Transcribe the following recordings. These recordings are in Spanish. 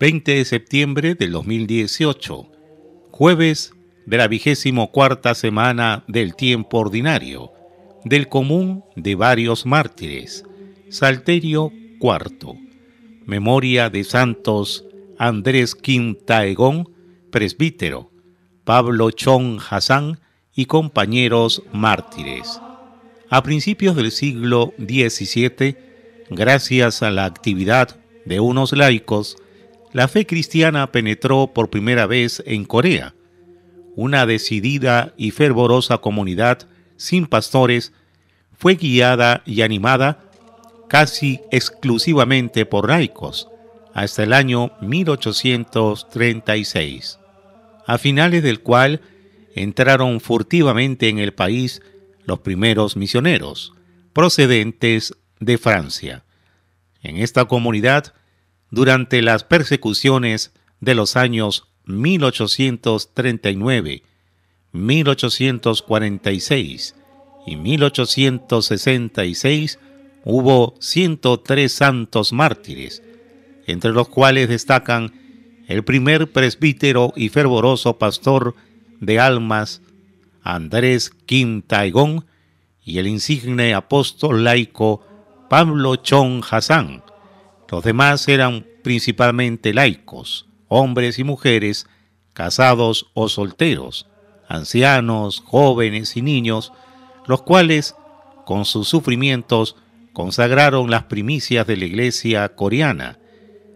20 de septiembre del 2018, jueves de la vigésimo cuarta semana del tiempo ordinario, del común de varios mártires, Salterio IV, memoria de santos Andrés Quintaegón, presbítero, Pablo Chong Hassan y compañeros mártires. A principios del siglo XVII, gracias a la actividad de unos laicos, la fe cristiana penetró por primera vez en Corea, una decidida y fervorosa comunidad sin pastores fue guiada y animada casi exclusivamente por laicos hasta el año 1836, a finales del cual entraron furtivamente en el país los primeros misioneros procedentes de Francia. En esta comunidad durante las persecuciones de los años 1839, 1846 y 1866 hubo 103 santos mártires, entre los cuales destacan el primer presbítero y fervoroso pastor de almas Andrés Quintaigón y el insigne apóstol laico Pablo Chon Hassan, los demás eran principalmente laicos, hombres y mujeres, casados o solteros, ancianos, jóvenes y niños, los cuales, con sus sufrimientos, consagraron las primicias de la iglesia coreana,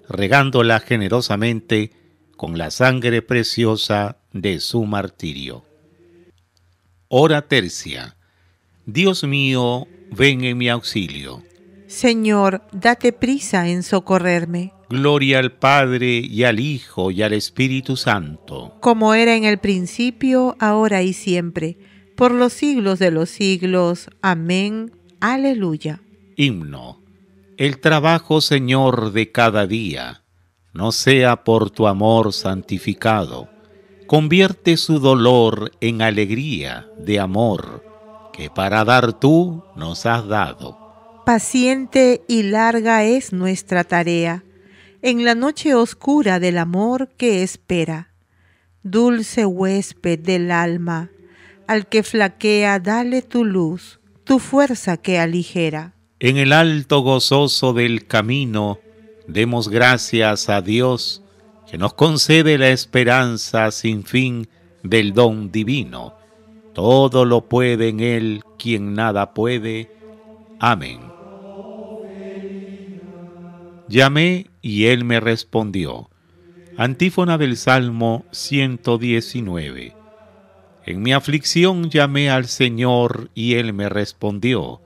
regándola generosamente con la sangre preciosa de su martirio. Hora tercia. Dios mío, ven en mi auxilio. Señor, date prisa en socorrerme. Gloria al Padre y al Hijo y al Espíritu Santo. Como era en el principio, ahora y siempre, por los siglos de los siglos. Amén. Aleluya. Himno. El trabajo, Señor, de cada día, no sea por tu amor santificado. Convierte su dolor en alegría de amor, que para dar tú nos has dado Paciente y larga es nuestra tarea en la noche oscura del amor que espera. Dulce huésped del alma, al que flaquea dale tu luz, tu fuerza que aligera. En el alto gozoso del camino, demos gracias a Dios que nos concede la esperanza sin fin del don divino. Todo lo puede en Él quien nada puede. Amén. Llamé y él me respondió. Antífona del Salmo 119. En mi aflicción llamé al Señor y él me respondió.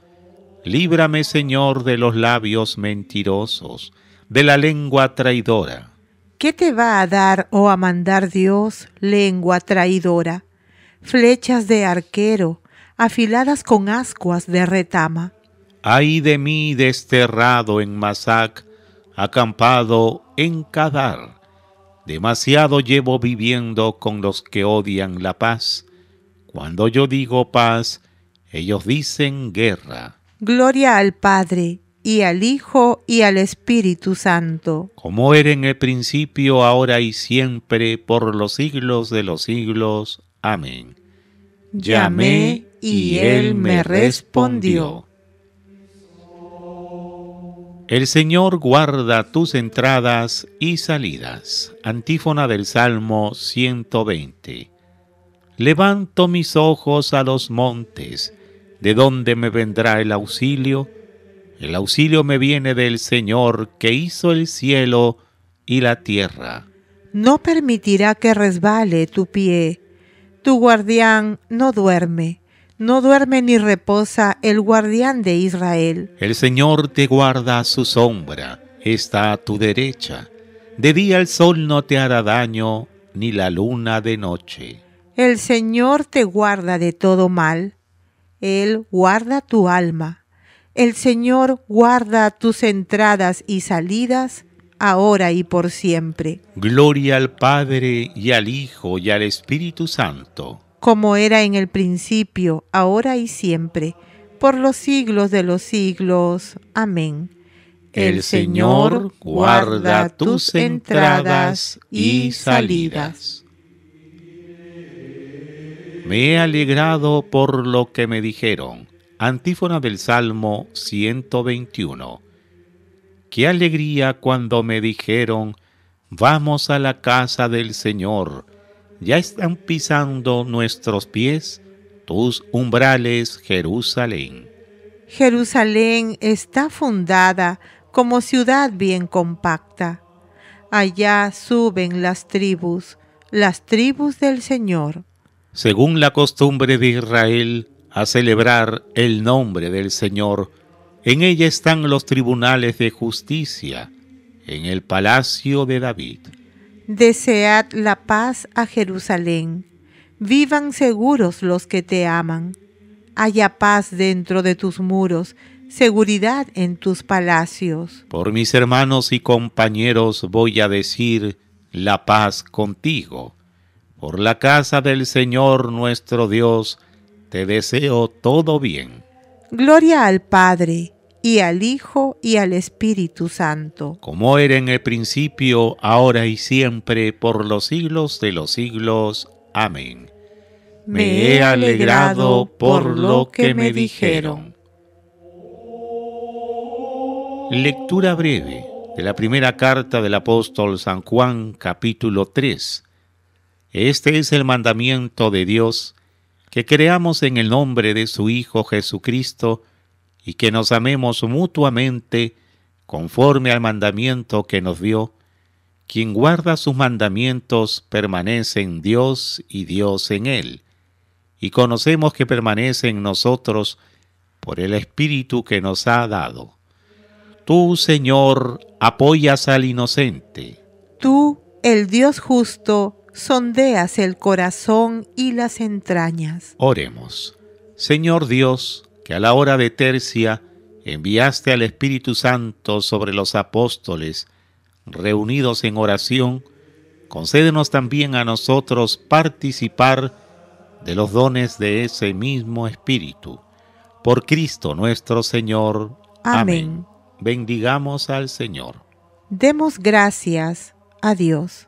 Líbrame, Señor, de los labios mentirosos, de la lengua traidora. ¿Qué te va a dar o oh a mandar Dios lengua traidora? Flechas de arquero, afiladas con ascuas de retama. Ay de mí desterrado en Masac, acampado en cadar. Demasiado llevo viviendo con los que odian la paz. Cuando yo digo paz, ellos dicen guerra. Gloria al Padre, y al Hijo, y al Espíritu Santo. Como era en el principio, ahora y siempre, por los siglos de los siglos. Amén. Llamé y él me respondió. El Señor guarda tus entradas y salidas. Antífona del Salmo 120. Levanto mis ojos a los montes, de dónde me vendrá el auxilio. El auxilio me viene del Señor que hizo el cielo y la tierra. No permitirá que resbale tu pie. Tu guardián no duerme no duerme ni reposa el guardián de Israel. El Señor te guarda su sombra, está a tu derecha. De día el sol no te hará daño, ni la luna de noche. El Señor te guarda de todo mal. Él guarda tu alma. El Señor guarda tus entradas y salidas, ahora y por siempre. Gloria al Padre y al Hijo y al Espíritu Santo como era en el principio, ahora y siempre, por los siglos de los siglos. Amén. El Señor guarda tus entradas y salidas. Me he alegrado por lo que me dijeron. Antífona del Salmo 121. Qué alegría cuando me dijeron, vamos a la casa del Señor ya están pisando nuestros pies tus umbrales, Jerusalén. Jerusalén está fundada como ciudad bien compacta. Allá suben las tribus, las tribus del Señor. Según la costumbre de Israel, a celebrar el nombre del Señor, en ella están los tribunales de justicia, en el palacio de David. Desead la paz a Jerusalén. Vivan seguros los que te aman. Haya paz dentro de tus muros, seguridad en tus palacios. Por mis hermanos y compañeros voy a decir la paz contigo. Por la casa del Señor nuestro Dios, te deseo todo bien. Gloria al Padre y al Hijo y al Espíritu Santo. Como era en el principio, ahora y siempre, por los siglos de los siglos. Amén. Me he alegrado por lo que me dijeron. Lectura breve de la primera carta del apóstol San Juan capítulo 3. Este es el mandamiento de Dios, que creamos en el nombre de su Hijo Jesucristo, y que nos amemos mutuamente conforme al mandamiento que nos dio. Quien guarda sus mandamientos permanece en Dios y Dios en él. Y conocemos que permanece en nosotros por el Espíritu que nos ha dado. Tú, Señor, apoyas al inocente. Tú, el Dios justo, sondeas el corazón y las entrañas. Oremos. Señor Dios, que a la hora de tercia enviaste al Espíritu Santo sobre los apóstoles, reunidos en oración, concédenos también a nosotros participar de los dones de ese mismo Espíritu. Por Cristo nuestro Señor. Amén. Amén. Bendigamos al Señor. Demos gracias a Dios.